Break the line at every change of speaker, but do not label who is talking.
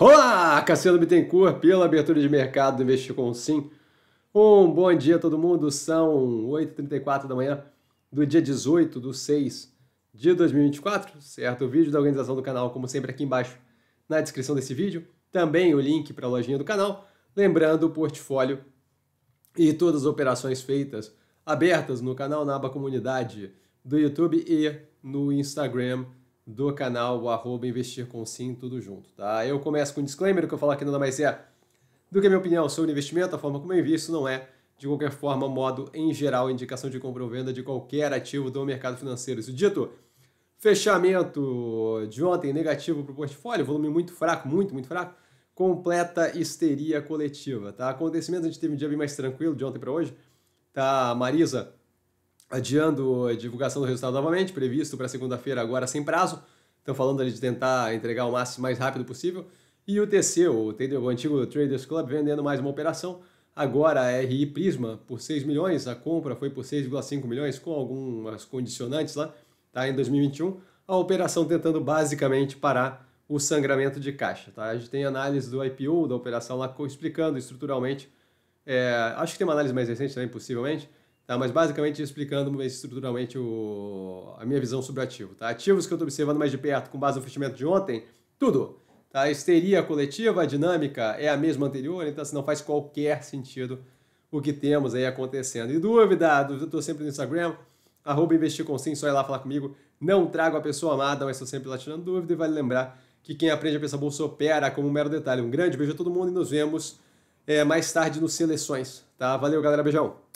Olá, Cassiano Bittencourt, pela abertura de mercado do Investir com Sim. Um bom dia a todo mundo, são 8h34 da manhã do dia 18 do 6 de 2024, certo? O vídeo da organização do canal, como sempre, aqui embaixo na descrição desse vídeo. Também o link para a lojinha do canal. Lembrando o portfólio e todas as operações feitas abertas no canal, na aba comunidade do YouTube e no Instagram do canal, o arroba Investir com Sim, tudo junto, tá? Eu começo com um disclaimer, o que eu falar aqui nada mais é do que a minha opinião sobre investimento, a forma como eu invisto, não é, de qualquer forma, modo em geral, indicação de compra ou venda de qualquer ativo do mercado financeiro. Isso dito, fechamento de ontem negativo para o portfólio, volume muito fraco, muito, muito fraco, completa histeria coletiva, tá? Acontecimentos, a gente teve um dia bem mais tranquilo de ontem para hoje, tá? Marisa adiando a divulgação do resultado novamente, previsto para segunda-feira, agora sem prazo. Estão falando ali de tentar entregar o máximo mais rápido possível. E o TC, o, o antigo Traders Club, vendendo mais uma operação. Agora a RI Prisma por 6 milhões, a compra foi por 6,5 milhões, com algumas condicionantes lá, tá? Em 2021, a operação tentando basicamente parar o sangramento de caixa, tá? A gente tem análise do IPO, da operação lá, explicando estruturalmente. É, acho que tem uma análise mais recente também, possivelmente, Tá? Mas basicamente explicando estruturalmente o, a minha visão sobre o ativo. Tá? Ativos que eu estou observando mais de perto com base no fechamento de ontem, tudo. Tá? histeria coletiva, a dinâmica é a mesma anterior, então assim, não faz qualquer sentido o que temos aí acontecendo. E dúvida, dúvida eu estou sempre no Instagram, arroba investir com sim, só ir lá falar comigo. Não trago a pessoa amada, mas estou sempre lá tirando dúvida e vale lembrar que quem aprende a pensar bolsa opera como um mero detalhe. Um grande beijo a todo mundo e nos vemos é, mais tarde no Seleções. Tá? Valeu, galera. Beijão.